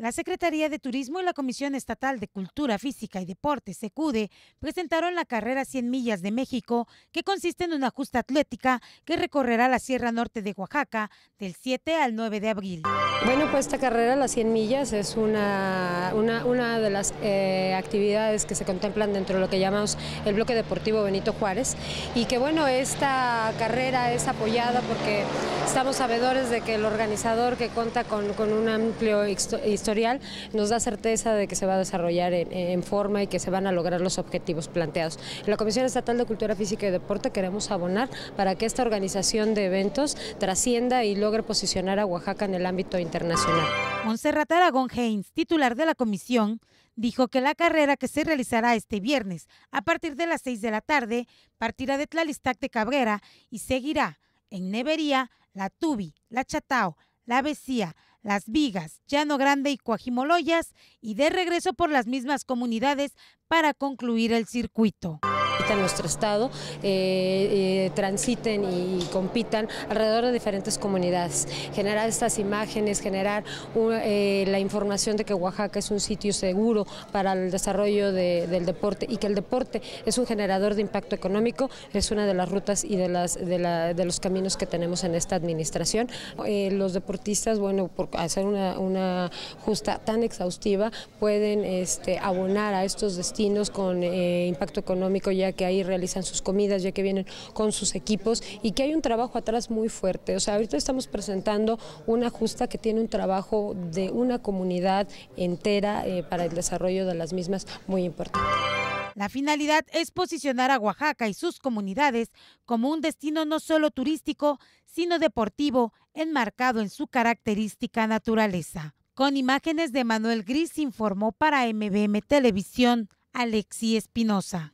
La Secretaría de Turismo y la Comisión Estatal de Cultura Física y Deportes, SECUDE, presentaron la carrera 100 millas de México, que consiste en una justa atlética que recorrerá la Sierra Norte de Oaxaca del 7 al 9 de abril. Bueno, pues esta carrera, las 100 millas, es una, una, de las eh, actividades que se contemplan dentro de lo que llamamos el bloque deportivo Benito Juárez. Y que bueno, esta carrera es apoyada porque estamos sabedores de que el organizador que cuenta con, con un amplio historial nos da certeza de que se va a desarrollar en, forma y que se van a lograr los objetivos planteados. En la Comisión Estatal de Cultura Física y Deporte queremos abonar para que esta organización de eventos trascienda y logre posicionar a Oaxaca en el ámbito internacional. Monserrat Aragón Haynes, titular de la comisión, dijo que la carrera que se realizará este viernes a partir de las 6 de la tarde partirá de Tlalistac de Cabrera y seguirá en Nevería, La Tubi, La Chatao, La Besía, las Vigas, Llano Grande y Coajimoloyas y de regreso por las mismas comunidades para concluir el circuito. ...en nuestro estado eh, eh, transiten y compitan alrededor de diferentes comunidades. Generar estas imágenes, generar eh, la información de que Oaxaca es un sitio seguro para el desarrollo del deporte y que el deporte es un generador de impacto económico, es una de las rutas y de, las, de, los caminos que tenemos en esta administración. los deportistas, bueno, por hacer una, justa tan exhaustiva, pueden este, abonar a estos destinos con impacto económico ya que ahí realizan sus comidas, ya que vienen con sus equipos y que hay un trabajo atrás muy fuerte. O sea, ahorita estamos presentando una justa que tiene un trabajo de una comunidad entera eh, para el desarrollo de las mismas muy importante. La finalidad es posicionar a Oaxaca y sus comunidades como un destino no solo turístico, sino deportivo, enmarcado en su característica naturaleza. Con imágenes de Manuel Gris informó para MBM Televisión Alexi Espinosa.